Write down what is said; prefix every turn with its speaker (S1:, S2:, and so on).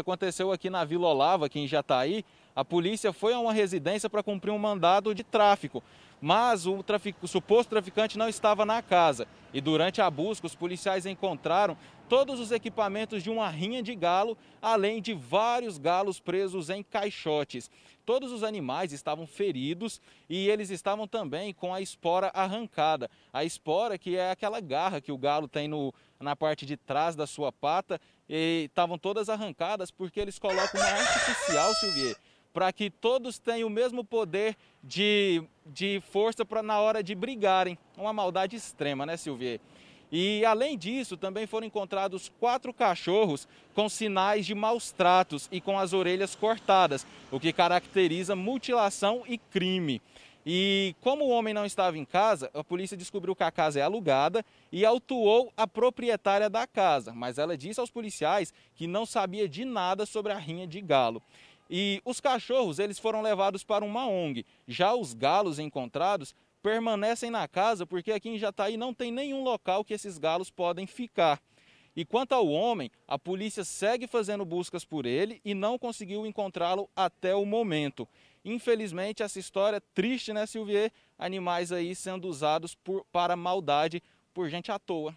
S1: aconteceu aqui na Vila Olava, aqui em Jataí, a polícia foi a uma residência para cumprir um mandado de tráfico, mas o, trafic... o suposto traficante não estava na casa. E durante a busca, os policiais encontraram todos os equipamentos de uma rinha de galo, além de vários galos presos em caixotes. Todos os animais estavam feridos e eles estavam também com a espora arrancada. A espora, que é aquela garra que o galo tem no, na parte de trás da sua pata, e estavam todas arrancadas porque eles colocam uma artificial, Silvier para que todos tenham o mesmo poder de, de força para na hora de brigarem. Uma maldade extrema, né, Silvier? E além disso, também foram encontrados quatro cachorros com sinais de maus tratos e com as orelhas cortadas, o que caracteriza mutilação e crime. E como o homem não estava em casa, a polícia descobriu que a casa é alugada e autuou a proprietária da casa, mas ela disse aos policiais que não sabia de nada sobre a rinha de galo. E os cachorros, eles foram levados para uma ONG. Já os galos encontrados permanecem na casa, porque aqui em Jataí não tem nenhum local que esses galos podem ficar. E quanto ao homem, a polícia segue fazendo buscas por ele e não conseguiu encontrá-lo até o momento. Infelizmente, essa história é triste, né, Silvier? Animais aí sendo usados por, para maldade por gente à toa.